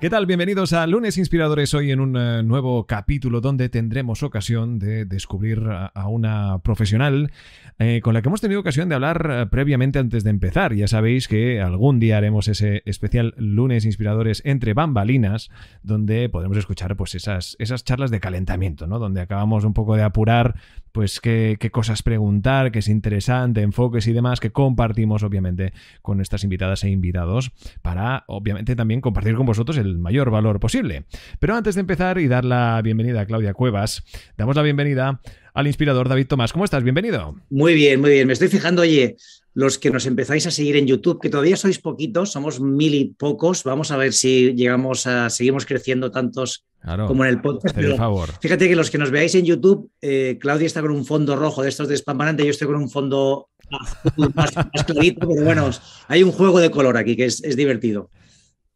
¿Qué tal? Bienvenidos a Lunes Inspiradores, hoy en un eh, nuevo capítulo donde tendremos ocasión de descubrir a, una profesional eh, con la que hemos tenido ocasión de hablar eh, previamente antes de empezar. Ya sabéis que algún día haremos ese especial Lunes Inspiradores entre bambalinas, donde podremos escuchar pues, esas, esas charlas de calentamiento, ¿no? donde acabamos un poco de apurar pues qué, cosas preguntar, qué es interesante, enfoques y demás que compartimos obviamente con estas invitadas e invitados para obviamente también compartir con vosotros el mayor valor posible. Pero antes de empezar y dar la bienvenida a Claudia Cuevas, damos la bienvenida al inspirador David Tomás. ¿Cómo estás? Bienvenido. Muy bien, muy bien. Me estoy fijando, oye, los que nos empezáis a seguir en YouTube, que todavía sois poquitos, somos mil y pocos. Vamos a ver si llegamos a, seguimos creciendo tantos como en el podcast. favor. Fíjate que los que nos veáis en YouTube, eh, Claudia está con un fondo rojo de estos de yo estoy con un fondo azul más, clarito, pero bueno, hay un juego de color aquí que es, es divertido.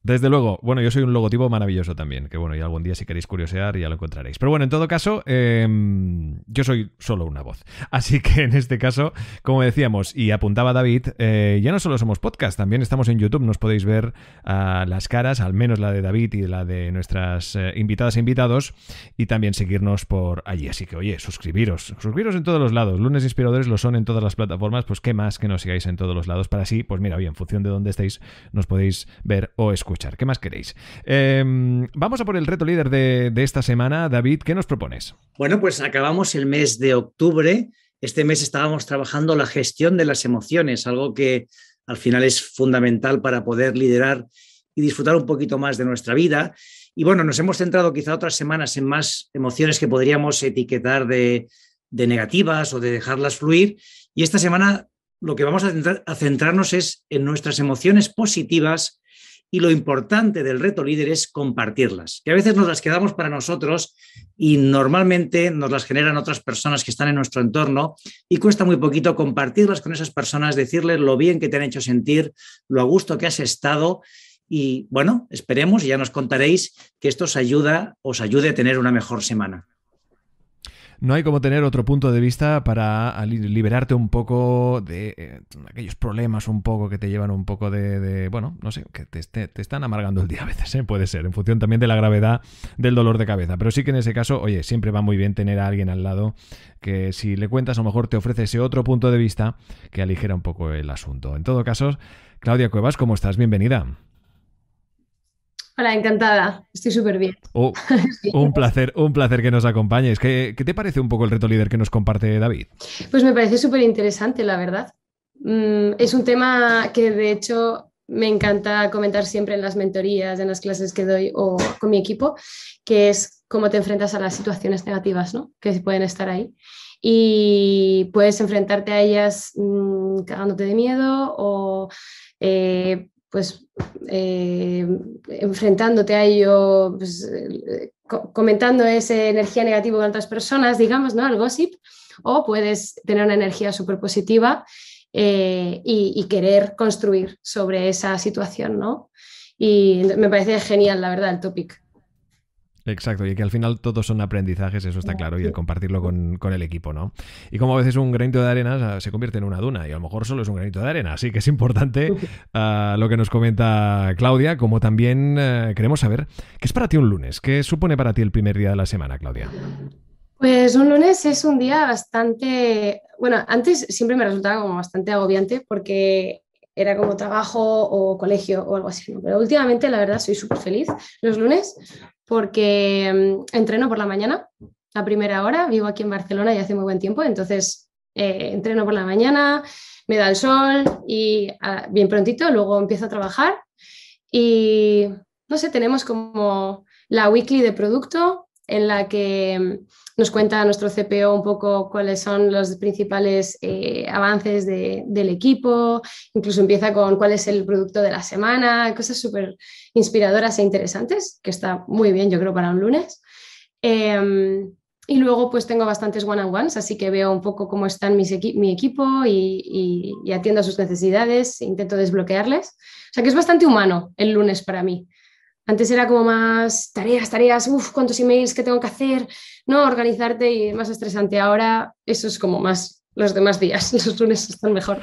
Desde luego, bueno, yo soy un logotipo maravilloso también, que bueno, y algún día si queréis curiosear ya lo encontraréis. Pero bueno, en todo caso, em, yo soy solo una voz. Así que en este caso, como decíamos y apuntaba David, eh, ya no solo somos podcast, también estamos en YouTube, nos podéis ver ah, las caras, al menos la de David y la de nuestras eh, invitadas e invitados, y también seguirnos por allí. Así que oye, suscribiros, suscribiros en todos los lados. Lunes Inspiradores lo son en todas las plataformas, pues qué más que nos sigáis en todos los lados para así, pues mira, bien, en función de donde estéis, nos podéis ver o escuchar. ¿Qué más queréis? Em, vamos a por el reto líder de, esta semana. David, ¿qué nos propones? Bueno, pues acabamos el mes de octubre. Este mes estábamos trabajando la gestión de las emociones, algo que al final es fundamental para poder liderar y disfrutar un poquito más de nuestra vida. Y bueno, nos hemos centrado quizá otras semanas en más emociones que podríamos etiquetar de, negativas o de dejarlas fluir. Y esta semana lo que vamos a, a, centrarnos es en nuestras emociones positivas y lo importante del reto líder es compartirlas, que a veces nos las quedamos para nosotros y normalmente nos las generan otras personas que están en nuestro entorno y cuesta muy poquito compartirlas con esas personas, decirles lo bien que te han hecho sentir, lo a gusto que has estado y bueno, esperemos y ya nos contaréis que esto os ayuda, os ayude a tener una mejor semana. No hay como tener otro punto de vista para ah, liberarte un poco de eh, aquellos problemas un poco que te llevan un poco de, bueno, no sé, que te, están amargando el día a veces, ¿eh? puede ser, en función también de la gravedad del dolor de cabeza. Pero sí que en ese caso, oye, siempre va muy bien tener a alguien al lado que si le cuentas a lo mejor te ofrece ese otro punto de vista que aligera un poco el asunto. En todo caso, Claudia Cuevas, ¿cómo estás? Bienvenida. Hola, encantada. Estoy súper bien. Oh, un placer, un placer que nos acompañes. ¿Qué, te parece un poco el reto líder que nos comparte David? Pues me parece súper interesante, la verdad. Mm, es un tema que de hecho me encanta comentar siempre en las mentorías, en las clases que doy o con mi equipo, que es cómo te enfrentas a las situaciones negativas ¿no? que pueden estar ahí. Y puedes enfrentarte a ellas mm, cagándote de miedo o eh, pues eh, enfrentándote a ello, pues, eh, comentando esa energía negativa con otras personas, digamos, ¿no? El gossip, o puedes tener una energía súper positiva eh, y, y, querer construir sobre esa situación, ¿no? Y me parece genial, la verdad, el topic. Exacto, y que al final todos son aprendizajes, eso está claro, y el compartirlo con, el equipo, ¿no? Y como a veces un granito de arena se convierte en una duna, y a lo mejor solo es un granito de arena, así que es importante ah, lo que nos comenta Claudia, como también eh, queremos saber, ¿qué es para ti un lunes? ¿Qué supone para ti el primer día de la semana, Claudia? Pues un lunes es un día bastante, bueno, antes siempre me resultaba como bastante agobiante porque era como trabajo o colegio o algo así, pero últimamente la verdad soy súper feliz los lunes porque mm, entreno por la mañana a primera hora, vivo aquí en Barcelona y hace muy buen tiempo, entonces eh, entreno por la mañana, me da el sol y ah, bien prontito luego empiezo a trabajar y no sé, tenemos como la weekly de producto en la que mm, nos cuenta nuestro CPO un poco cuáles son los principales eh, avances del equipo, incluso empieza con cuál es el producto de la semana, cosas súper inspiradoras e interesantes, que está muy bien, yo creo, para un lunes. Em, y luego pues tengo bastantes one-on-ones, así que veo un poco cómo están mi equipo y, y, atiendo a sus necesidades, intento desbloquearles. O sea que es bastante humano el lunes para mí. Antes era como más tareas, tareas, uff, cuántos emails que tengo que hacer, ¿no? Organizarte y más estresante. Ahora eso es como más los demás días, los lunes están mejor.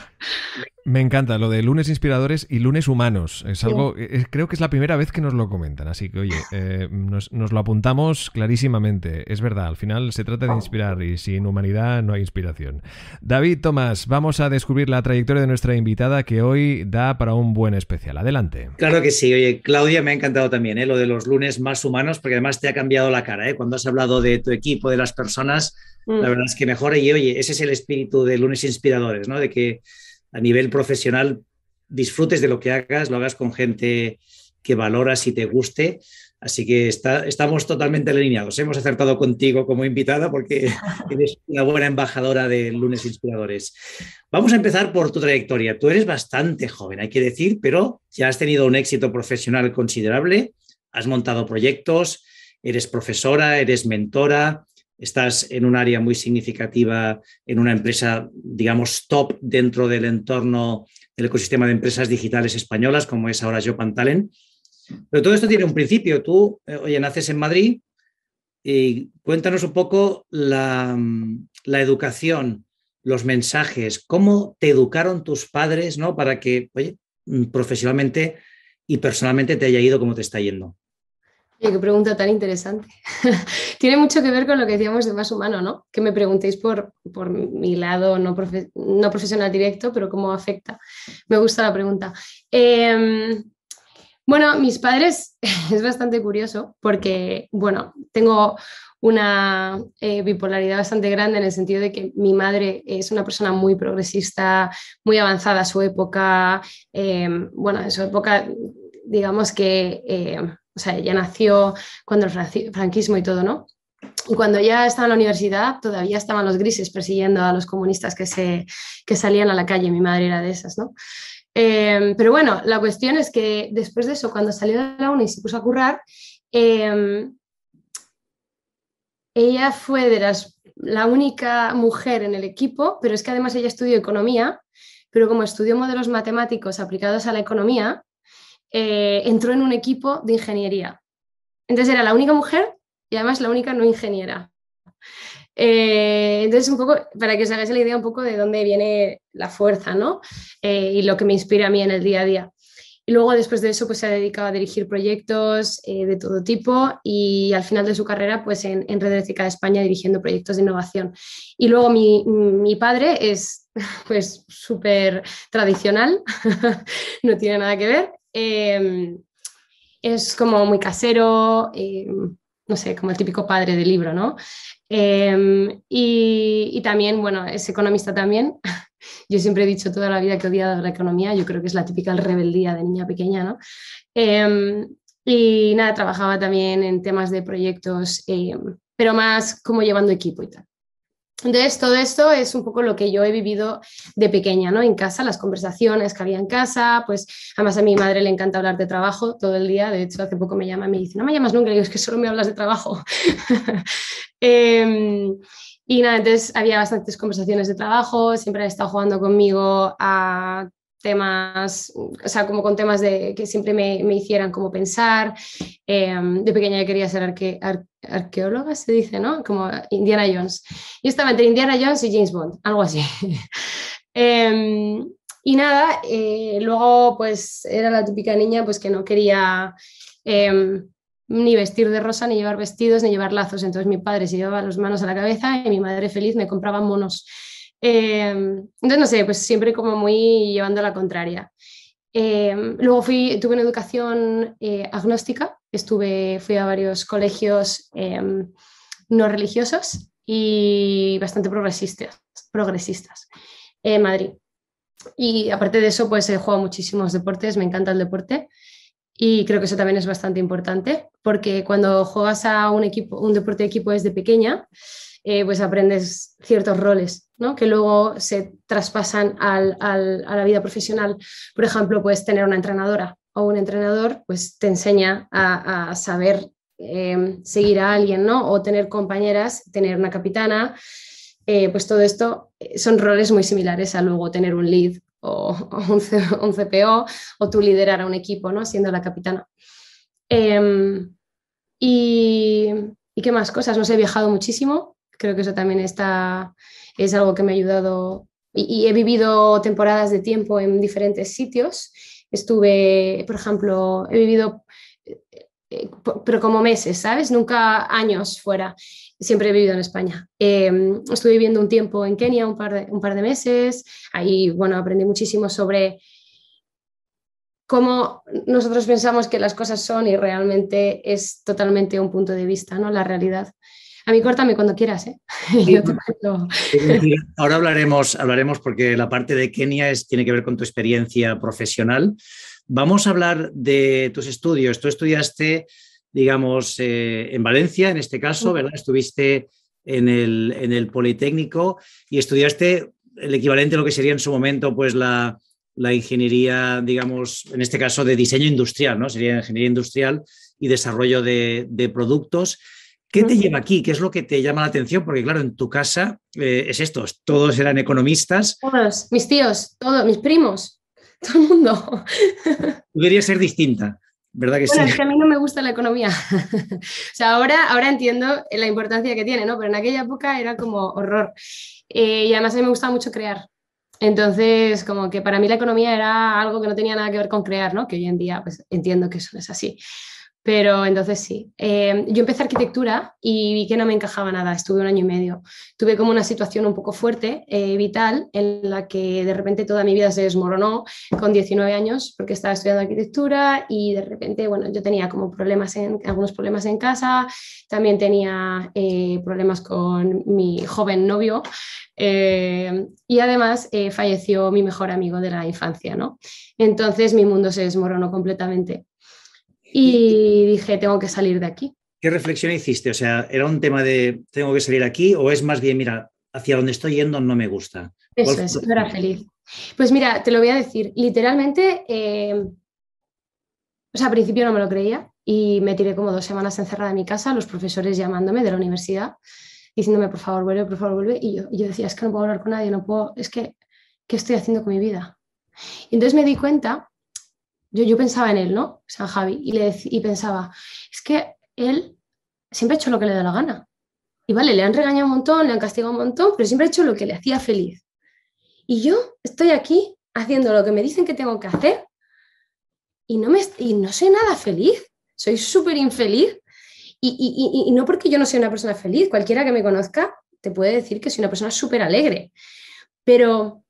Me encanta lo de lunes inspiradores y lunes humanos. Es algo, eh, eh, creo que es la primera vez que nos lo comentan, así que oye, eh, nos, lo apuntamos clarísimamente. Es verdad, al final se trata de inspirar y sin humanidad no hay inspiración. David Tomás, vamos a descubrir la trayectoria de nuestra invitada que hoy da para un buen especial. Adelante. Claro que sí, oye, Claudia, me ha encantado también lo de los lunes más humanos, porque además te ha cambiado la cara. ¿eh? Cuando has hablado de tu equipo, de las personas, la mm. verdad es que mejora y oye, ese es el espíritu de lunes inspiradores, ¿no? De que a nivel profesional disfrutes de lo que hagas, lo hagas con gente que valoras y te guste. Así que estamos totalmente alineados. Hemos acertado contigo como invitada porque eres una buena embajadora de Lunes Inspiradores. Vamos a empezar por tu trayectoria. Tú eres bastante joven, hay que decir, pero ya has tenido un éxito profesional considerable, has montado proyectos, eres profesora, eres mentora, estás en un área muy significativa, en una empresa, digamos, top dentro del entorno del ecosistema de empresas digitales españolas, como es ahora Jopan Talent. Pero todo esto tiene un principio. Tú, eh, oye, naces en Madrid y cuéntanos un poco la, educación, los mensajes, cómo te educaron tus padres, ¿no? Para que, oye, profesionalmente y personalmente te haya ido como te está yendo. Qué pregunta tan interesante. Tiene mucho que ver con lo que decíamos de más humano, ¿no? Que me preguntéis por, por mi lado no, no profesional directo, pero cómo afecta. Me gusta la pregunta. Em, bueno, mis padres es bastante curioso porque, bueno, tengo una eh, bipolaridad bastante grande en el sentido de que mi madre es una persona muy progresista, muy avanzada a su época. Em, bueno, en su época, digamos que eh, o sea, ella nació cuando el franquismo y todo, ¿no? Y cuando ya estaba en la universidad, todavía estaban los grises persiguiendo a los comunistas que, se, salían a la calle. Mi madre era de esas, ¿no? Em, pero bueno, la cuestión es que después de eso, cuando salió de la uni y se puso a currar, em, ella fue de las, la única mujer en el equipo, pero es que además ella estudió economía, pero como estudió modelos matemáticos aplicados a la economía, eh, entró en un equipo de ingeniería. Entonces era la única mujer y además la única no ingeniera. Eh, entonces, un poco, para que os hagáis la idea un poco de dónde viene la fuerza, ¿no? Eh, y lo que me inspira a mí en el día a día. Y luego, después de eso, pues se ha dedicado a dirigir proyectos de todo tipo y al final de su carrera, pues en, en Red Eléctrica de España dirigiendo proyectos de innovación. Y luego mi, padre es pues súper tradicional, no tiene nada que ver, Em, es como muy casero, eh, no sé, como el típico padre del libro, ¿no? Em, y, también, bueno, es economista también. Yo siempre he dicho toda la vida que odiaba la economía, yo creo que es la típica rebeldía de niña pequeña, ¿no? Em, y nada, trabajaba también en temas de proyectos, pero más como llevando equipo y tal. Entonces, todo esto es un poco lo que yo he vivido de pequeña, ¿no? En casa, las conversaciones que había en casa, pues además a mi madre le encanta hablar de trabajo todo el día, de hecho hace poco me llama y me dice, no me llamas nunca, es que solo me hablas de trabajo. Em, y nada, entonces había bastantes conversaciones de trabajo, siempre ha estado jugando conmigo a temas, o sea, como con temas de, que siempre me, me hicieran como pensar. Em, de pequeña quería ser arque, arqueóloga, se dice, ¿no? Como Indiana Jones. Yo estaba entre Indiana Jones y James Bond, algo así. Em, y nada, eh, luego pues era la típica niña pues que no quería em, ni vestir de rosa, ni llevar vestidos, ni llevar lazos. Entonces mi padre se llevaba las manos a la cabeza y mi madre feliz me compraba monos Em, entonces, no sé, pues siempre como muy llevando la contraria. Em, luego tuve una educación eh, agnóstica, estuve, fui a varios colegios em, no religiosos y bastante progresistas, progresistas en Madrid. Y aparte de eso, pues he jugado muchísimos deportes, me encanta el deporte. Y creo que eso también es bastante importante, porque cuando juegas a un equipo, un deporte de equipo desde pequeña, eh, pues aprendes ciertos roles, Que luego se traspasan a la vida profesional. Por ejemplo, puedes tener una entrenadora o un entrenador, pues te enseña a, saber eh, seguir a alguien, ¿no? O tener compañeras, tener una capitana. Eh, pues todo esto son roles muy similares a luego tener un lead o, un, CPO o tú liderar a un equipo, ¿no? Siendo la capitana. Em, y, y, qué más cosas? No sé, he viajado muchísimo. Creo que eso también está, es algo que me ha ayudado y, he vivido temporadas de tiempo en diferentes sitios. Estuve, por ejemplo, he vivido eh, eh, pero como meses, ¿sabes? Nunca años fuera. Siempre he vivido en España. Em, estuve viviendo un tiempo en Kenia, un par, de, un par de meses. Ahí, bueno, aprendí muchísimo sobre cómo nosotros pensamos que las cosas son y realmente es totalmente un punto de vista, ¿no? La realidad. A mí córtame cuando quieras, ¿eh? Ahora hablaremos, hablaremos porque la parte de Kenia es, tiene que ver con tu experiencia profesional. Vamos a hablar de tus estudios. Tú estudiaste, digamos, eh, en Valencia, en este caso, ¿verdad? Estuviste en el, Politécnico y estudiaste el equivalente a lo que sería en su momento, pues la, ingeniería, digamos, en este caso de diseño industrial, ¿no? Sería ingeniería industrial y desarrollo de, de productos. ¿Qué te lleva aquí? ¿Qué es lo que te llama la atención? Porque claro, en tu casa eh, es esto, todos eran economistas. Todos, mis tíos, todos, mis primos, todo el mundo. Debería ser distinta, ¿verdad que sí? Es que a mí no me gusta la economía. o sea, ahora, ahora entiendo la importancia que tiene, ¿no? Pero en aquella época era como horror. Eh, y además a mí me gustaba mucho crear. Entonces, como que para mí la economía era algo que no tenía nada que ver con crear, ¿no? Que hoy en día, pues entiendo que eso no es así. Pero entonces sí, eh, yo empecé arquitectura y vi que no me encajaba nada, estuve un año y medio. Tuve como una situación un poco fuerte, eh, vital, en la que de repente toda mi vida se desmoronó con 19 años porque estaba estudiando arquitectura y de repente, bueno, yo tenía como problemas, en, algunos problemas en casa, también tenía eh, problemas con mi joven novio y además falleció mi mejor amigo de la infancia, ¿no? Entonces mi mundo se desmoronó completamente y dije, tengo que salir de aquí. ¿Qué reflexión hiciste? O sea, ¿era un tema de tengo que salir aquí o es más bien, mira, hacia dónde estoy yendo no me gusta? Eso es, era feliz. Pues mira, te lo voy a decir, literalmente, eh, o sea, al principio no me lo creía y me tiré como dos semanas encerrada en mi casa, los profesores llamándome de la universidad, diciéndome, por favor, vuelve, por favor, vuelve. Y yo, yo decía, es que no puedo hablar con nadie, no puedo, es que, ¿qué estoy haciendo con mi vida? Y entonces me di cuenta yo, pensaba en él, ¿no? San Javi, y, le, y pensaba, es que él siempre ha hecho lo que le da la gana. Y vale, le han regañado un montón, le han castigado un montón, pero siempre ha hecho lo que le hacía feliz. Y yo estoy aquí haciendo lo que me dicen que tengo que hacer y no, me, y no soy nada feliz, soy súper infeliz. Y, y no porque yo no sea una persona feliz, cualquiera que me conozca te puede decir que soy una persona súper alegre, pero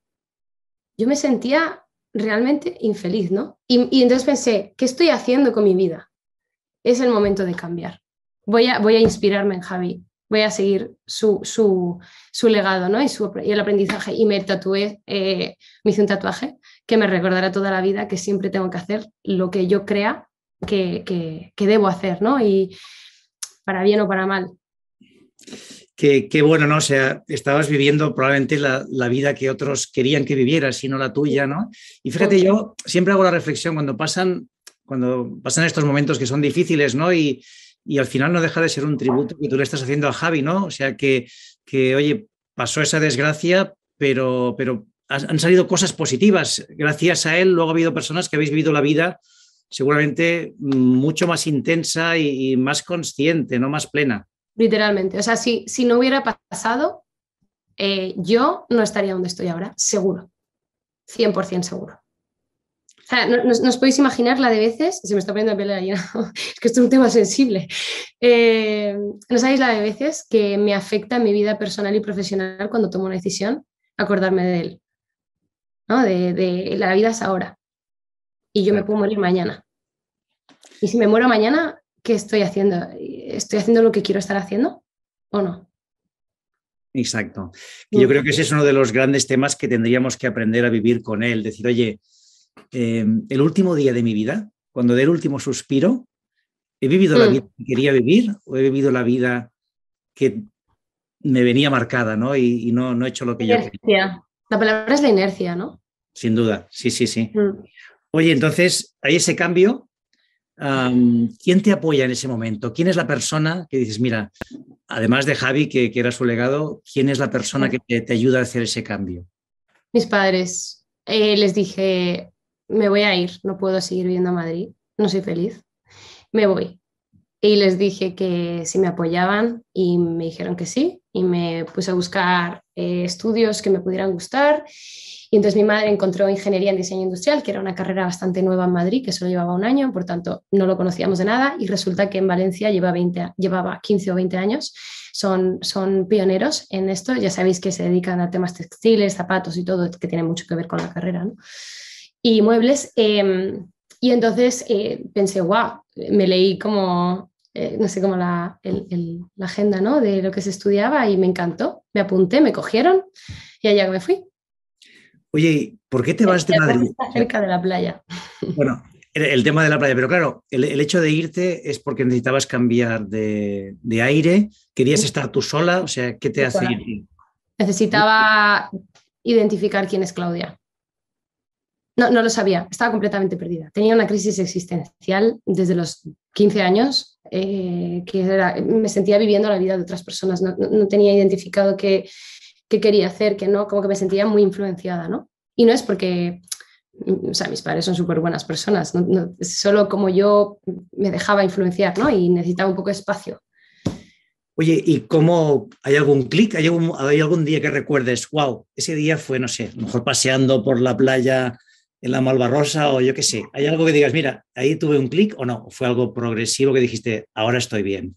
yo me sentía realmente infeliz, ¿no? Y, entonces pensé, ¿qué estoy haciendo con mi vida? Es el momento de cambiar. Voy a, voy a inspirarme en Javi, voy a seguir su, legado, ¿no? Y, el aprendizaje. Y me tatué, eh, me hice un tatuaje que me recordará toda la vida que siempre tengo que hacer lo que yo crea que, que, que debo hacer, ¿no? Y para bien o para mal que, bueno, ¿no? O sea, estabas viviendo probablemente la, vida que otros querían que vivieras sino la tuya, ¿no? Y fíjate, yo siempre hago la reflexión cuando pasan, cuando pasan estos momentos que son difíciles, ¿no? Y, al final no deja de ser un tributo que tú le estás haciendo a Javi, ¿no? O sea, que, oye, pasó esa desgracia, pero, pero han salido cosas positivas. Gracias a él, luego ha habido personas que habéis vivido la vida seguramente mucho más intensa y, y más consciente, no más plena literalmente. O sea, si, si no hubiera pasado, eh, yo no estaría donde estoy ahora, seguro. 100% seguro. O sea, no, os podéis imaginar la de veces, se me está poniendo a piel ahí, es que esto es un tema sensible. Eh, no sabéis la de veces que me afecta mi vida personal y profesional cuando tomo una decisión, acordarme de él. ¿no? de la vida es ahora. Y yo me puedo morir mañana. Y si me muero mañana, ¿qué estoy haciendo? ¿Estoy haciendo lo que quiero estar haciendo o no? Exacto. Yo creo que ese es uno de los grandes temas que tendríamos que aprender a vivir con él. Decir, oye, em, el último día de mi vida, cuando dé el último suspiro, ¿he vivido la mm. vida que quería vivir o he vivido la vida que me venía marcada ¿no? y, no, no he hecho lo que yo quería? La palabra es la inercia, ¿no? Sin duda, sí, sí, sí. Mm. Oye, entonces, hay ese cambio ¿Quién te apoya en ese momento? ¿Quién es la persona que dices, mira, además de Javi, que, era su legado, ¿quién es la persona que te, ayuda a hacer ese cambio? Mis padres. Eh, les dije, me voy a ir, no puedo seguir viviendo a Madrid, no soy feliz, me voy. Y les dije que si me apoyaban y me dijeron que sí, y me puse a buscar eh, estudios que me pudieran gustar. Y entonces mi madre encontró ingeniería en diseño industrial, que era una carrera bastante nueva en Madrid, que solo llevaba un año, por tanto no lo conocíamos de nada. Y resulta que en Valencia lleva 20, llevaba 15 o 20 años. Son, son pioneros en esto. Ya sabéis que se dedican a temas textiles, zapatos y todo, que tiene mucho que ver con la carrera. Y muebles. Em, y entonces eh, pensé, wow, me leí como eh, no sé cómo la, agenda ¿no? de lo que se estudiaba y me encantó. Me apunté, me cogieron y allá me fui. Oye, ¿por qué te vas de Madrid? cerca de la playa. Bueno, el, tema de la playa, pero claro, el, hecho de irte es porque necesitabas cambiar de, de, aire, querías estar tú sola, o sea, ¿qué te hace ir? Necesitaba identificar quién es Claudia. No, no lo sabía, estaba completamente perdida. Tenía una crisis existencial desde los 15 años, eh, que me sentía viviendo la vida de otras personas, no, tenía identificado qué, quería hacer, que no, como que me sentía muy influenciada, ¿no? Y no es porque, o sea, mis padres son súper buenas personas, solo como yo me dejaba influenciar, ¿no? Y necesitaba un poco de espacio. Oye, ¿y cómo hay algún clic? ¿Hay algún, ¿Hay algún día que recuerdes, wow, ese día fue, no sé, mejor paseando por la playa en la Malvarrosa o yo qué sé. ¿Hay algo que digas, mira, ahí tuve un clic o no? ¿Fue algo progresivo que dijiste, ahora estoy bien?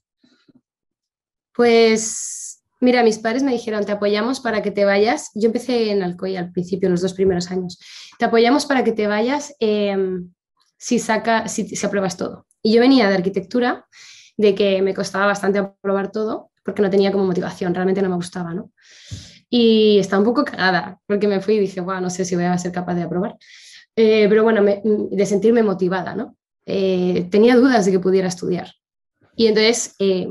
Pues, mira, mis padres me dijeron, te apoyamos para que te vayas. Yo empecé en Alcoy al principio, en los dos primeros años. Te apoyamos para que te vayas em, si, saca, si, apruebas todo. Y yo venía de arquitectura, de que me costaba bastante aprobar todo porque no tenía como motivación, realmente no me gustaba, ¿no? Y estaba un poco cagada, porque me fui y dije, no sé si voy a ser capaz de aprobar. Eh, pero bueno, de sentirme motivada, ¿no? Eh, tenía dudas de que pudiera estudiar. Y entonces eh,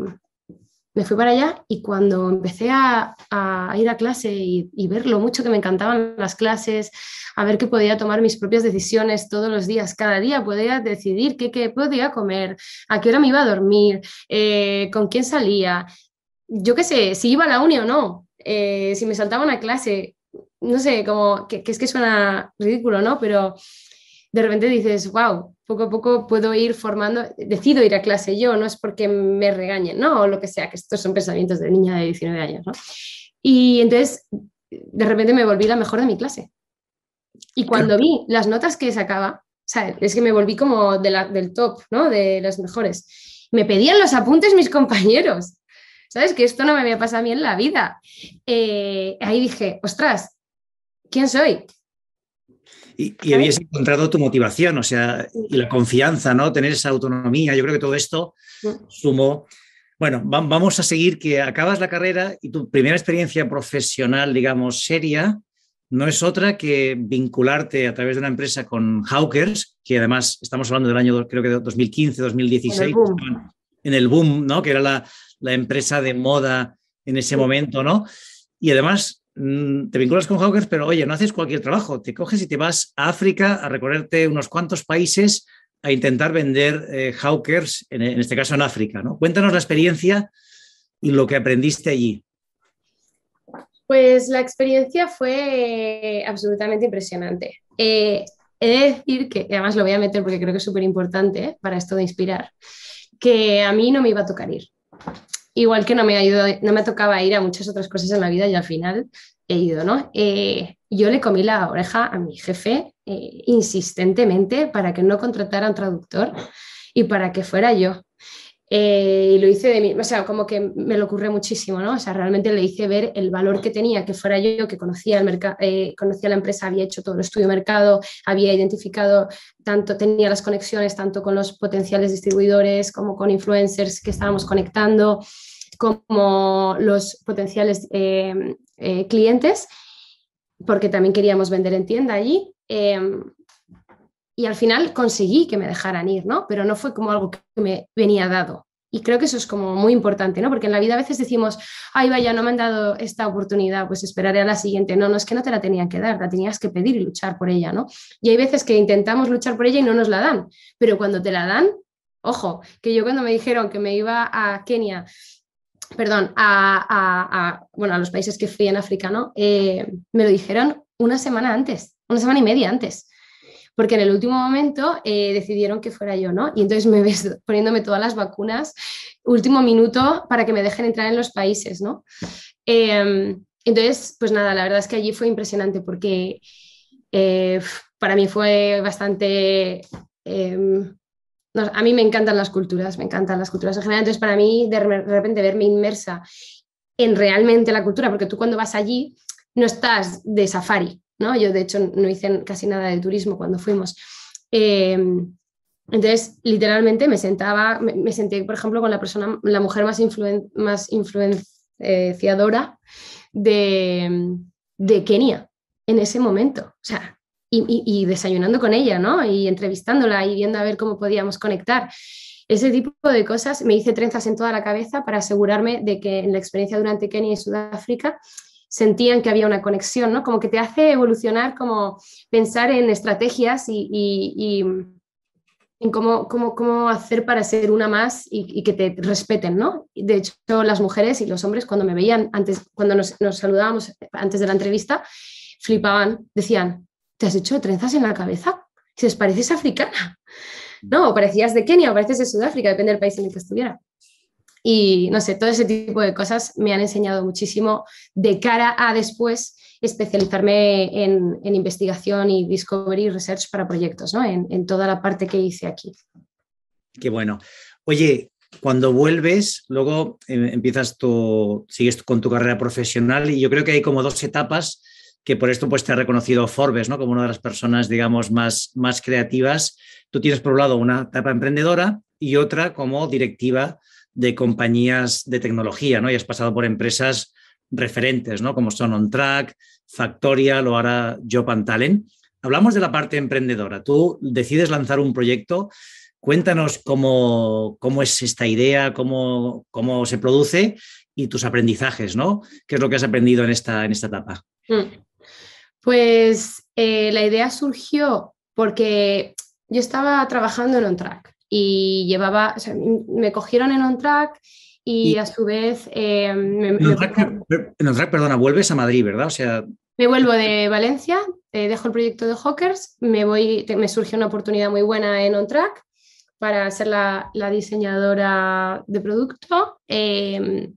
me fui para allá y cuando empecé a, ir a clase y, ver lo mucho que me encantaban las clases, a ver que podía tomar mis propias decisiones todos los días, cada día podía decidir qué, qué podía comer, a qué hora me iba a dormir, con quién salía, yo qué sé, si iba a la uni o no, si me saltaba una clase, no sé, como que, es que suena ridículo, ¿no? Pero de repente dices, wow, poco a poco puedo ir formando, decido ir a clase yo, no es porque me regañen, ¿no? O lo que sea, que estos son pensamientos de niña de 19 años, ¿no? Y entonces, de repente me volví la mejor de mi clase. Y cuando vi las notas que sacaba, sea, es que me volví como del top, ¿no? De las mejores. Me pedían los apuntes mis compañeros. ¿Sabes? Que esto no me había pasado a mí en la vida. Eh, ahí dije, ostras, ¿quién soy? Y, habías encontrado tu motivación, o sea, y la confianza, ¿no? Tener esa autonomía. Yo creo que todo esto sumó. Bueno, vamos a seguir que acabas la carrera y tu primera experiencia profesional, digamos, seria, no es otra que vincularte a través de una empresa con Hawkers, que además estamos hablando del año, creo que 2015, 2016, en el, boom, ¿no? Que era la empresa de moda en ese momento, ¿no? Y además Mm, te vinculas con Hawkers, pero oye, no haces cualquier trabajo, te coges y te vas a África a recorrerte unos cuantos países a intentar vender eh, Hawkers, en, este caso en África. ¿no? Cuéntanos la experiencia y lo que aprendiste allí. Pues la experiencia fue eh, absolutamente impresionante. Eh, he de decir que, además lo voy a meter porque creo que es súper importante para esto de inspirar, que a mí no me iba a tocar ir igual que no me, ha no me tocaba ir a muchas otras cosas en la vida y al final he ido, ¿no? Eh, yo le comí la oreja a mi jefe eh, insistentemente para que no contratara a un traductor y para que fuera yo. Eh, y lo hice de mí, o sea, como que me lo ocurre muchísimo, ¿no? O sea, realmente le hice ver el valor que tenía, que fuera yo, que conocía, el eh, conocía la empresa, había hecho todo el estudio de mercado, había identificado tanto, tenía las conexiones tanto con los potenciales distribuidores como con influencers que estábamos conectando, como los potenciales eh, eh, clientes, porque también queríamos vender en tienda allí. Em, y al final conseguí que me dejaran ir, ¿no? Pero no fue como algo que me venía dado. Y creo que eso es como muy importante, ¿no? Porque en la vida a veces decimos, ay, vaya, no me han dado esta oportunidad, pues esperaré a la siguiente. No, no es que no te la tenían que dar, la tenías que pedir y luchar por ella, ¿no? Y hay veces que intentamos luchar por ella y no nos la dan, pero cuando te la dan, ojo, que yo cuando me dijeron que me iba a Kenia, perdón, a, bueno, a los países que fui en África, ¿no? Eh, me lo dijeron una semana antes, una semana y media antes porque en el último momento eh, decidieron que fuera yo, ¿no? Y entonces me ves poniéndome todas las vacunas, último minuto, para que me dejen entrar en los países, ¿no? Em, entonces, pues nada, la verdad es que allí fue impresionante porque eh, para mí fue bastante... Em, a mí me encantan las culturas, me encantan las culturas en general, entonces para mí de repente verme inmersa en realmente la cultura, porque tú cuando vas allí no estás de safari, ¿no? Yo, de hecho, no hice casi nada de turismo cuando fuimos. Eh, entonces, literalmente me sentaba, me, senté, por ejemplo, con la persona, la mujer más, más influenciadora de, de, Kenia en ese momento. O sea, y, desayunando con ella, ¿no? Y entrevistándola y viendo a ver cómo podíamos conectar. Ese tipo de cosas, me hice trenzas en toda la cabeza para asegurarme de que en la experiencia durante Kenia y Sudáfrica sentían que había una conexión, ¿no? Como que te hace evolucionar, como pensar en estrategias y, en cómo, cómo, hacer para ser una más y, que te respeten, ¿no? De hecho, las mujeres y los hombres cuando me veían antes, cuando nos, saludábamos antes de la entrevista, flipaban, decían, ¿te has hecho trenzas en la cabeza? Si dices, pareces africana. Mm. No, parecías de Kenia, o pareces de Sudáfrica, depende del país en el que estuviera. Y no sé, todo ese tipo de cosas me han enseñado muchísimo de cara a después especializarme en, investigación y discovery research para proyectos, ¿no? En, toda la parte que hice aquí. Qué bueno. Oye, cuando vuelves, luego em, empiezas tu, sigues con tu carrera profesional y yo creo que hay como dos etapas que por esto pues te ha reconocido Forbes, ¿no? Como una de las personas, digamos, más, más creativas. Tú tienes por un lado una etapa emprendedora y otra como directiva de compañías de tecnología, ¿no? Y has pasado por empresas referentes, ¿no? Como son OnTrack, Factorial lo hará Job Talent. Hablamos de la parte emprendedora. Tú decides lanzar un proyecto. Cuéntanos cómo, es esta idea, cómo, cómo se produce y tus aprendizajes, ¿no? ¿Qué es lo que has aprendido en esta, en esta etapa? Hmm. Pues eh, la idea surgió porque yo estaba trabajando en OnTrack y llevaba, o sea, me cogieron en OnTrack y, a su vez... Eh, en, on perdona, vuelves a Madrid, ¿verdad? O sea... Me vuelvo de Valencia, eh, dejo el proyecto de Hawkers, me, voy, me surge una oportunidad muy buena en OnTrack para ser la, diseñadora de producto. Eh,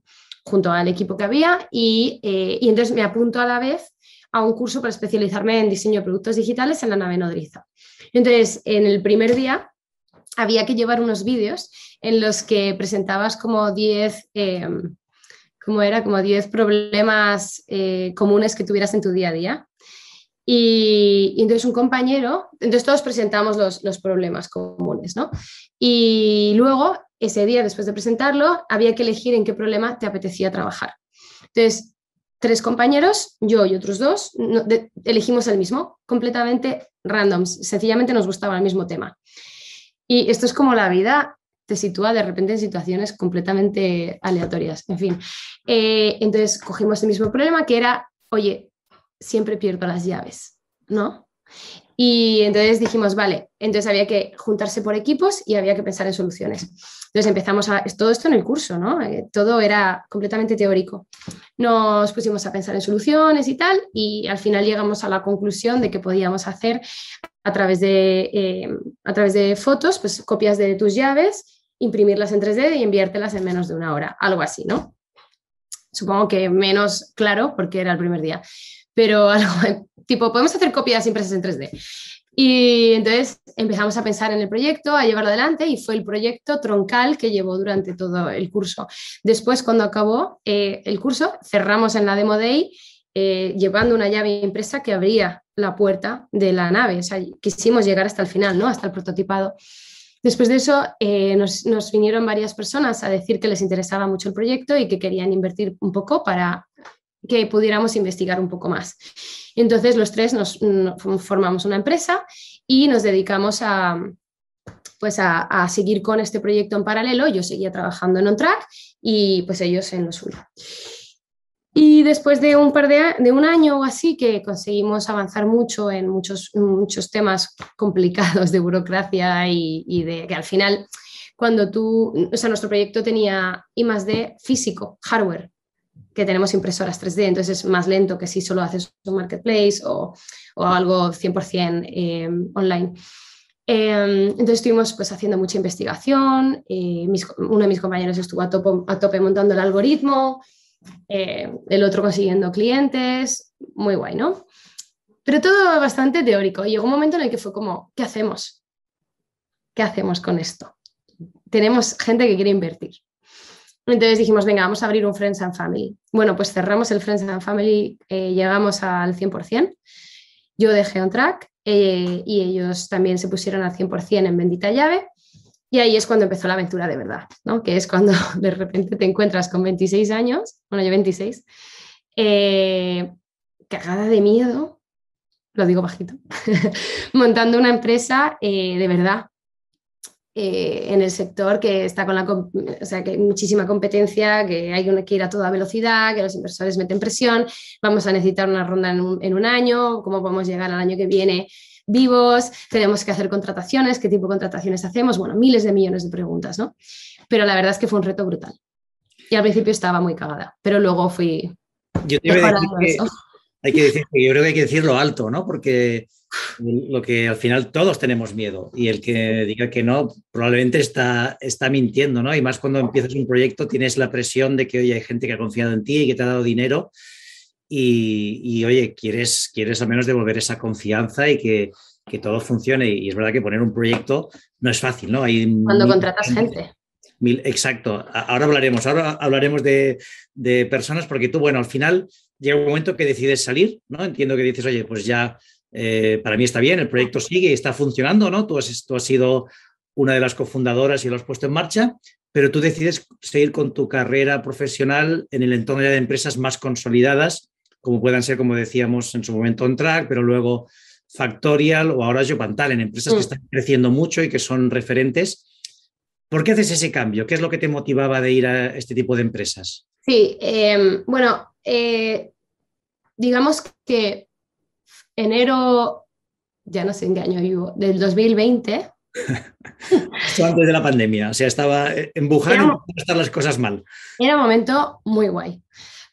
junto al equipo que había y, y entonces me apunto a la vez a un curso para especializarme en diseño de productos digitales en la nave nodriza. Entonces, en el primer día había que llevar unos vídeos en los que presentabas como 10, em, como era, como 10 problemas eh, comunes que tuvieras en tu día a día. Y, entonces un compañero, entonces todos presentamos los, problemas comunes, ¿no? Y luego, ese día, después de presentarlo, había que elegir en qué problema te apetecía trabajar. Entonces, tres compañeros, yo y otros dos, elegimos el mismo, completamente random, sencillamente nos gustaba el mismo tema. Y esto es como la vida te sitúa de repente en situaciones completamente aleatorias. En fin, eh, entonces cogimos el mismo problema que era, oye, siempre pierdo las llaves, ¿no? Y entonces dijimos, vale, entonces había que juntarse por equipos y había que pensar en soluciones. Entonces empezamos a, todo esto en el curso, ¿no? Eh, todo era completamente teórico. Nos pusimos a pensar en soluciones y tal, y al final llegamos a la conclusión de que podíamos hacer a través de, eh, a través de fotos, pues copias de tus llaves, imprimirlas en 3D y enviártelas en menos de una hora, algo así, ¿no? Supongo que menos claro porque era el primer día, pero algo tipo, podemos hacer copias impresas en 3D. Y entonces empezamos a pensar en el proyecto, a llevarlo adelante y fue el proyecto troncal que llevó durante todo el curso. Después, cuando acabó eh, el curso, cerramos en la Demo Day eh, llevando una llave impresa que abría la puerta de la nave. O sea, quisimos llegar hasta el final, ¿no? Hasta el prototipado. Después de eso, eh, nos, vinieron varias personas a decir que les interesaba mucho el proyecto y que querían invertir un poco para que pudiéramos investigar un poco más. Entonces, los tres nos, formamos una empresa y nos dedicamos a, pues a, seguir con este proyecto en paralelo. Yo seguía trabajando en OnTrack y pues ellos en lo y después de un, par de, de, un año o así que conseguimos avanzar mucho en muchos, muchos temas complicados de burocracia y, de que al final, cuando tú, o sea, nuestro proyecto tenía I más de físico, hardware, que tenemos impresoras 3D, entonces es más lento que si solo haces un marketplace o, o algo 100% em, online. Em, entonces estuvimos pues, haciendo mucha investigación, eh, uno de mis compañeros estuvo a, a tope montando el algoritmo eh, el otro consiguiendo clientes, muy guay, ¿no? Pero todo bastante teórico. Y llegó un momento en el que fue como, ¿qué hacemos? ¿Qué hacemos con esto? Tenemos gente que quiere invertir. Entonces dijimos, venga, vamos a abrir un Friends and Family. Bueno, pues cerramos el Friends and Family, eh, llegamos al 100%. Yo dejé un track eh, y ellos también se pusieron al 100% en Bendita Llave. Y ahí es cuando empezó la aventura de verdad, ¿no? que es cuando de repente te encuentras con 26 años, bueno, yo 26, eh, cagada de miedo, lo digo bajito, montando una empresa eh, de verdad. Eh, en el sector que está con la, o sea, que hay muchísima competencia, que hay que ir a toda velocidad, que los inversores meten presión, vamos a necesitar una ronda en un, en un año, cómo podemos llegar al año que viene vivos, tenemos que hacer contrataciones, qué tipo de contrataciones hacemos, bueno, miles de millones de preguntas, ¿no? Pero la verdad es que fue un reto brutal. Y al principio estaba muy cagada, pero luego fui... Yo hay que decir yo creo que hay que decirlo alto, ¿no? Porque lo que al final todos tenemos miedo y el que diga que no probablemente está, está mintiendo, ¿no? Y más cuando empiezas un proyecto tienes la presión de que, hoy hay gente que ha confiado en ti y que te ha dado dinero y, oye, quieres, quieres al menos devolver esa confianza y que, todo funcione. Y es verdad que poner un proyecto no es fácil, ¿no? Cuando contratas gente. exacto. Ahora hablaremos, ahora hablaremos de, personas, porque tú, bueno, al final llega un momento que decides salir, ¿no? Entiendo que dices, oye, pues ya eh, para mí está bien, el proyecto sigue y está funcionando, ¿no? tú has sido una de las cofundadoras y lo has puesto en marcha, pero tú decides seguir con tu carrera profesional en el entorno de empresas más consolidadas como puedan ser, como decíamos en su momento, OnTrack, pero luego Factorial o ahora Pantal en empresas que mm. están creciendo mucho y que son referentes. ¿Por qué haces ese cambio? ¿Qué es lo que te motivaba de ir a este tipo de empresas? Sí, em, bueno, eh, digamos que enero, ya no sé en qué año vivo, del 2020. Esto antes de la pandemia, o sea, estaba empujando a estar las cosas mal. Era un momento muy guay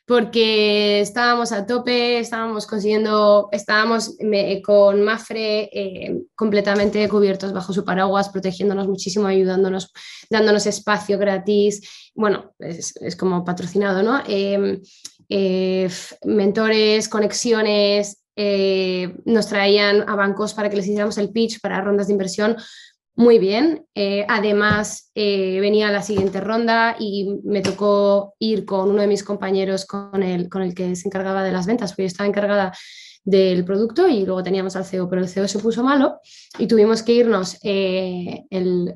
porque estábamos a tope, estábamos consiguiendo, estábamos con Mafre eh, completamente cubiertos bajo su paraguas, protegiéndonos muchísimo, ayudándonos, dándonos espacio gratis. Bueno, es, como patrocinado, ¿no? Eh, eh, mentores, conexiones, nos traían a bancos para que les hiciéramos el pitch para rondas de inversión muy bien. Eh, además, eh, venía la siguiente ronda y me tocó ir con uno de mis compañeros con el, que se encargaba de las ventas, porque yo estaba encargada del producto y luego teníamos al CEO, pero el CEO se puso malo y tuvimos que irnos eh, el,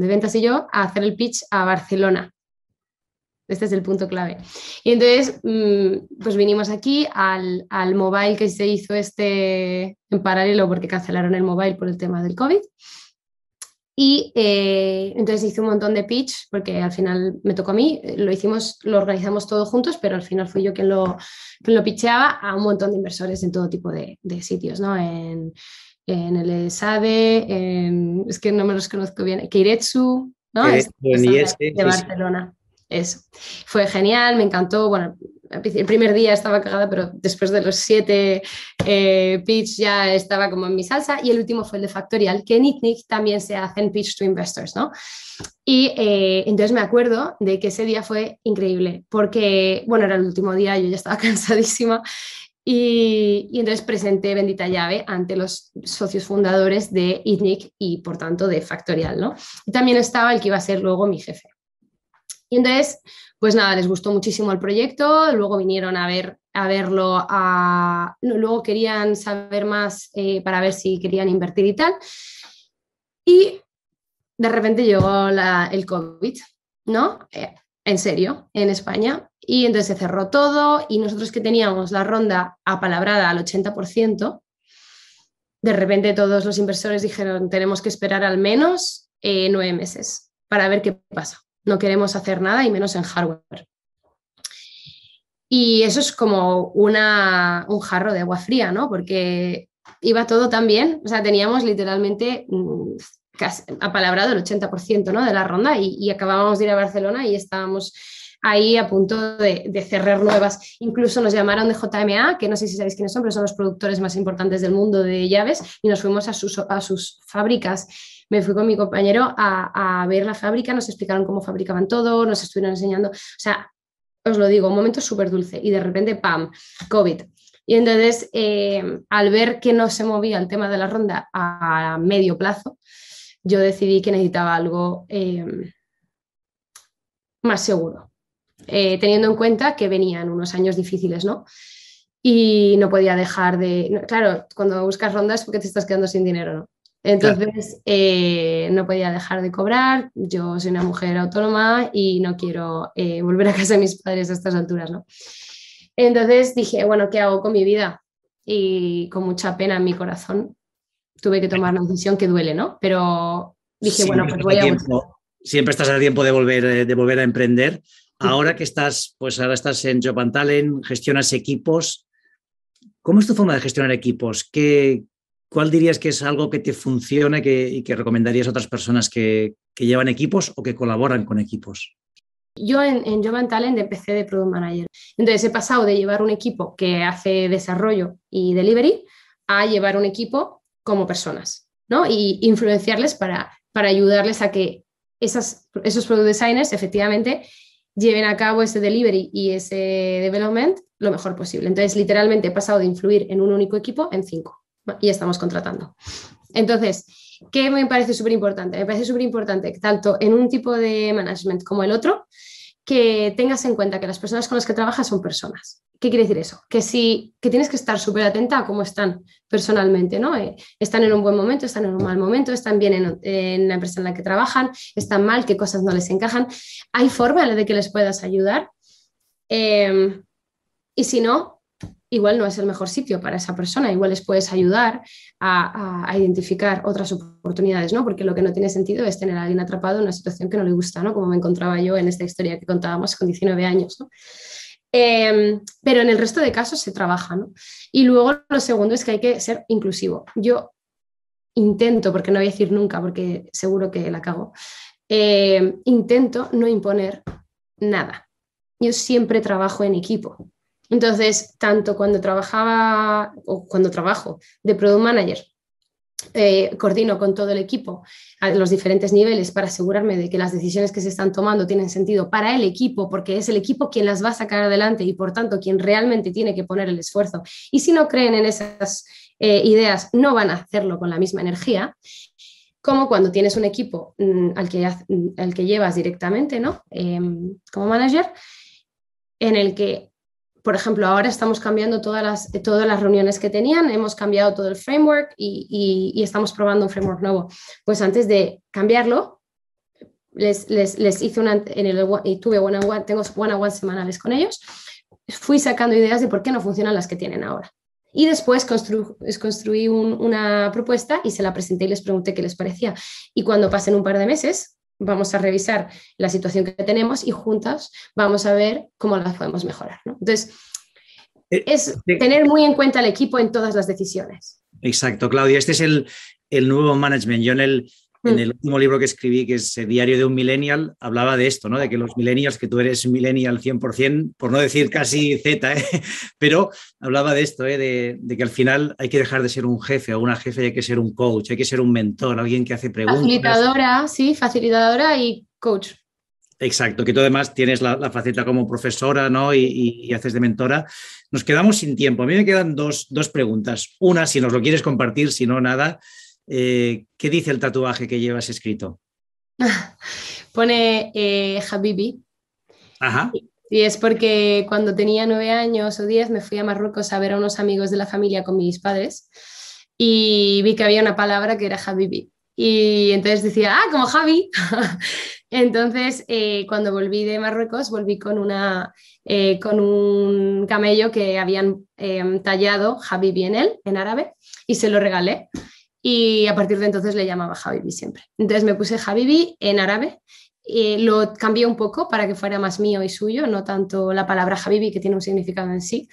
de ventas y yo a hacer el pitch a Barcelona. Este es el punto clave. Y entonces, mm, pues vinimos aquí al, al mobile que se hizo este en paralelo porque cancelaron el mobile por el tema del COVID. Y eh, entonces hice un montón de pitch, porque al final me tocó a mí, lo hicimos, lo organizamos todos juntos, pero al final fui yo quien lo, quien lo pitcheaba a un montón de inversores en todo tipo de, sitios, ¿no? En, en el SADE, en, es que no me los conozco bien, Keiretsu, ¿no? E, de Barcelona eso. Fue genial, me encantó. Bueno, el primer día estaba cagada, pero después de los siete eh, pitch ya estaba como en mi salsa. Y el último fue el de Factorial, que en ITNIC también se hacen pitch to investors, ¿no? Y eh, entonces me acuerdo de que ese día fue increíble, porque, bueno, era el último día, yo ya estaba cansadísima. Y, y entonces presenté Bendita Llave ante los socios fundadores de ITNIC y, por tanto, de Factorial, ¿no? Y también estaba el que iba a ser luego mi jefe. Y entonces, pues nada, les gustó muchísimo el proyecto, luego vinieron a, ver, a verlo, a, luego querían saber más eh, para ver si querían invertir y tal. Y de repente llegó el COVID, ¿no? Eh, en serio, en España. Y entonces se cerró todo y nosotros que teníamos la ronda apalabrada al 80%, de repente todos los inversores dijeron, tenemos que esperar al menos eh, nueve meses para ver qué pasa no queremos hacer nada y menos en hardware. Y eso es como un jarro de agua fría, ¿no? Porque iba todo tan bien, o sea, teníamos literalmente mm, casi, apalabrado el 80% de la ronda y, acabábamos de ir a Barcelona y estábamos ahí a punto de, cerrar nuevas. Incluso nos llamaron de JMA, que no sé si sabéis quiénes son, pero son los productores más importantes del mundo de llaves, y nos fuimos a sus, a sus fábricas me fui con mi compañero a, ver la fábrica, nos explicaron cómo fabricaban todo, nos estuvieron enseñando, o sea, os lo digo, un momento súper dulce y de repente, ¡pam!, COVID. Y entonces, eh, al ver que no se movía el tema de la ronda a medio plazo, yo decidí que necesitaba algo em, más seguro, eh, teniendo en cuenta que venían unos años difíciles, ¿no? Y no podía dejar de... Claro, cuando buscas rondas porque te estás quedando sin dinero, ¿no? Entonces, eh, no podía dejar de cobrar, yo soy una mujer autónoma y no quiero eh, volver a casa de mis padres a estas alturas, ¿no? Entonces dije, bueno, ¿qué hago con mi vida? Y con mucha pena en mi corazón tuve que tomar una decisión que duele, ¿no? Pero dije, bueno, pues voy a... siempre estás a tiempo de volver, eh, de volver a emprender. Ahora que estás, pues ahora estás en Job gestionas equipos. ¿Cómo es tu forma de gestionar equipos? ¿Qué, ¿cuál dirías que es algo que te funciona que, y que recomendarías a otras personas que, llevan equipos o que colaboran con equipos? Yo en, en Jovan Talent empecé de Product Manager. Entonces he pasado de llevar un equipo que hace desarrollo y delivery a llevar un equipo como personas, ¿no? Y influenciarles para, para ayudarles a que esas, esos product designers efectivamente lleven a cabo ese delivery y ese development lo mejor posible. Entonces, literalmente he pasado de influir en un único equipo en cinco y estamos contratando. Entonces, ¿qué me parece súper importante? Me parece súper importante, tanto en un tipo de management como el otro, que tengas en cuenta que las personas con las que trabajas son personas. ¿Qué quiere decir eso? Que, si, que tienes que estar súper atenta a cómo están personalmente, ¿no? Eh, están en un buen momento, están en un mal momento, están bien en, la empresa en la que trabajan, están mal, qué cosas no les encajan. ¿Hay forma de que les puedas ayudar? Eh, y si no, igual no es el mejor sitio para esa persona, igual les puedes ayudar a, identificar otras oportunidades, ¿no? Porque lo que no tiene sentido es tener a alguien atrapado en una situación que no le gusta, ¿no? Como me encontraba yo en esta historia que contábamos con 19 años, ¿no? Em, pero en el resto de casos se trabaja, ¿no? Y luego lo segundo es que hay que ser inclusivo. Yo intento, porque no voy a decir nunca, porque seguro que la cago, em, intento no imponer nada. Yo siempre trabajo en equipo entonces, tanto cuando trabajaba o cuando trabajo de Product Manager, eh, coordino con todo el equipo a los diferentes niveles para asegurarme de que las decisiones que se están tomando tienen sentido para el equipo, porque es el equipo quien las va a sacar adelante y por tanto quien realmente tiene que poner el esfuerzo. Y si no creen en esas eh, ideas, no van a hacerlo con la misma energía como cuando tienes un equipo mm, al, que, mm, que llevas directamente, ¿no? Em, como manager, en el que por ejemplo, ahora estamos cambiando todas las, reuniones que tenían, hemos cambiado todo el framework y, estamos probando un framework nuevo. Pues antes de cambiarlo, les, hice una, en el, y tuve one on one, tengo one on one semanales con ellos, fui sacando ideas de por qué no funcionan las que tienen ahora. Y después construí una propuesta y se la presenté y les pregunté qué les parecía. Y cuando pasen un par de meses, vamos a revisar la situación que tenemos y juntas vamos a ver cómo las podemos mejorar. Entonces, eh, es tener muy en cuenta al equipo en todas las decisiones. Exacto, Claudia. Este es el, el nuevo management. Yo en el, en mm. el último libro que escribí, que es eh, Diario de un Millennial, hablaba de esto, ¿no? De que los millennials, que tú eres millennial 100%, por no decir casi Z, ¿eh? pero hablaba de esto, ¿eh? de, que al final hay que dejar de ser un jefe o una jefe hay que ser un coach, hay que ser un mentor, alguien que hace preguntas. Facilitadora, sí, facilitadora y coach. Exacto, que tú además tienes la, faceta como profesora ¿no? Y, haces de mentora. Nos quedamos sin tiempo. A mí me quedan dos, dos preguntas. Una, si nos lo quieres compartir, si no, nada. Eh, ¿qué dice el tatuaje que llevas escrito? Pone eh, Habibi. Y es porque cuando tenía nueve años o diez me fui a Marruecos a ver a unos amigos de la familia con mis padres y vi que había una palabra que era Habibi. Y entonces decía, ah, como Javi. entonces, eh, cuando volví de Marruecos, volví con, una, eh, con un camello que habían tallado Habibi en él, en árabe, y se lo regalé y a partir de entonces le llamaba Habibi siempre. Entonces me puse Habibi en árabe y lo cambié un poco para que fuera más mío y suyo, no tanto la palabra Habibi, que tiene un significado en sí.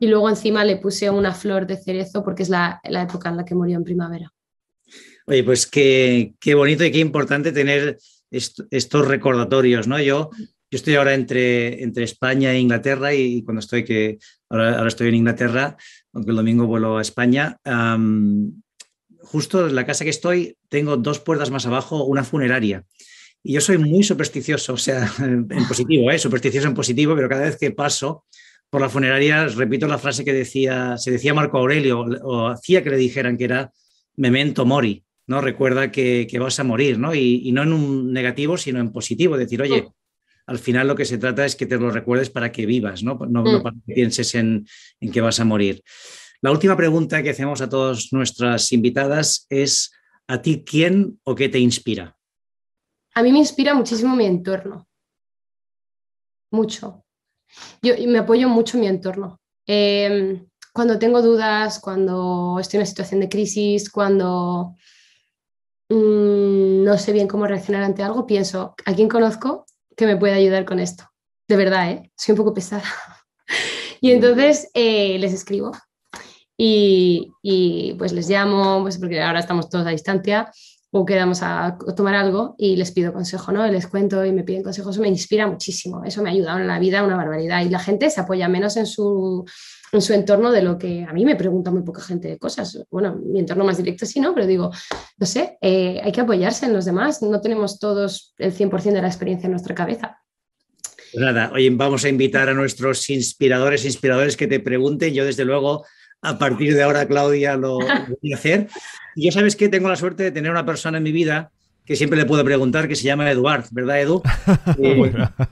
Y luego encima le puse una flor de cerezo porque es la, la época en la que murió en primavera. Oye, pues qué, qué bonito y qué importante tener estos recordatorios, ¿no? Yo, yo estoy ahora entre, entre España e Inglaterra y, cuando estoy, que ahora, ahora, estoy en Inglaterra, aunque el domingo vuelo a España, justo en la casa que estoy tengo dos puertas más abajo una funeraria. Y yo soy muy supersticioso, o sea, en positivo, ¿eh? supersticioso en positivo, pero cada vez que paso por la funeraria repito la frase que decía, se decía Marco Aurelio, o, hacía que le dijeran que era memento mori, ¿no? Recuerda que, vas a morir, ¿no? Y, no en un negativo, sino en positivo, decir, oye, mm. al final lo que se trata es que te lo recuerdes para que vivas, ¿no? No, no mm. para que pienses en, en que vas a morir. La última pregunta que hacemos a todas nuestras invitadas es, ¿a ti quién o qué te inspira? A mí me inspira muchísimo mi entorno, mucho. Yo me apoyo mucho mi entorno. Em, cuando tengo dudas, cuando estoy en una situación de crisis, cuando mm, no sé bien cómo reaccionar ante algo, pienso, ¿a quién conozco que me puede ayudar con esto? De verdad, ¿eh? Soy un poco pesada. y entonces eh, les escribo y, pues les llamo, pues porque ahora estamos todos a distancia, o quedamos a tomar algo y les pido consejo, ¿no? Les cuento y me piden consejos, eso me inspira muchísimo, eso me ha ayudado en la vida una barbaridad y la gente se apoya menos en su, en su entorno de lo que a mí me pregunta muy poca gente de cosas. Bueno, mi entorno más directo sí, ¿no? Pero digo, no sé, eh, hay que apoyarse en los demás, no tenemos todos el 100% de la experiencia en nuestra cabeza. Pues nada, hoy vamos a invitar a nuestros inspiradores, inspiradores que te pregunten. Yo desde luego a partir de ahora, Claudia, lo voy a hacer. Y ya sabes que tengo la suerte de tener una persona en mi vida que siempre le puedo preguntar, que se llama Eduard, ¿verdad, Edu? Eh,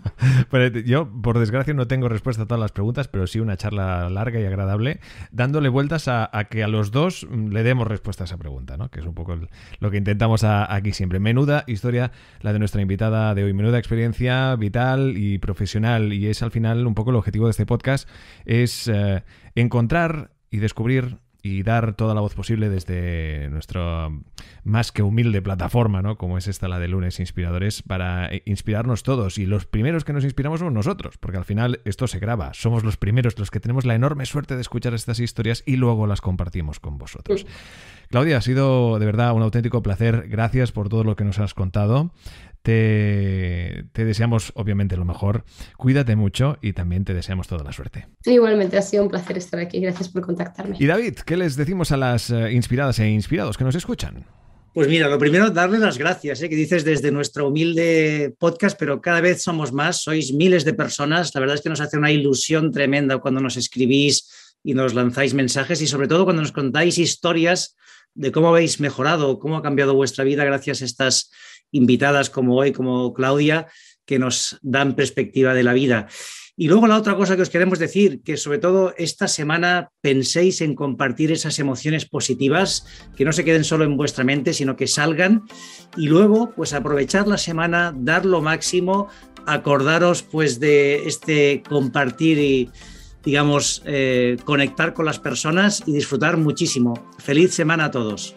pues, eh, yo, por desgracia, no tengo respuesta a todas las preguntas, pero sí una charla larga y agradable, dándole vueltas a, que a los dos mm, le demos respuesta a esa pregunta, ¿no? Que es un poco lo que intentamos aquí siempre. Menuda historia, la de nuestra invitada de hoy, menuda experiencia vital y profesional, y es al final un poco el objetivo de este podcast, es eh, encontrar y descubrir y dar toda la voz posible desde nuestra más que humilde plataforma, ¿no? Como es esta la de lunes inspiradores, para eh, inspirarnos todos. Y los primeros que nos inspiramos son nosotros, porque al final esto se graba. Somos los primeros los que tenemos la enorme suerte de escuchar estas historias y luego las compartimos con vosotros. Claudia, ha sido de verdad un auténtico placer. Gracias por todo lo que nos has contado. Te, deseamos obviamente lo mejor. Cuídate mucho y también te deseamos toda la suerte. Igualmente, ha sido un placer estar aquí. Gracias por contactarme. Y David, ¿qué les decimos a las eh, inspiradas e inspirados que nos escuchan? Pues mira, lo primero, darle las gracias, eh, que dices desde nuestro humilde podcast, pero cada vez somos más, sois miles de personas. La verdad es que nos hace una ilusión tremenda cuando nos escribís y nos lanzáis mensajes y sobre todo cuando nos contáis historias de cómo habéis mejorado, cómo ha cambiado vuestra vida gracias a estas invitadas como hoy, como Claudia, que nos dan perspectiva de la vida. Y luego la otra cosa que os queremos decir, que sobre todo esta semana penséis en compartir esas emociones positivas, que no se queden solo en vuestra mente, sino que salgan. Y luego, pues aprovechar la semana, dar lo máximo, acordaros pues de este compartir y digamos, eh, conectar con las personas y disfrutar muchísimo. Feliz semana a todos.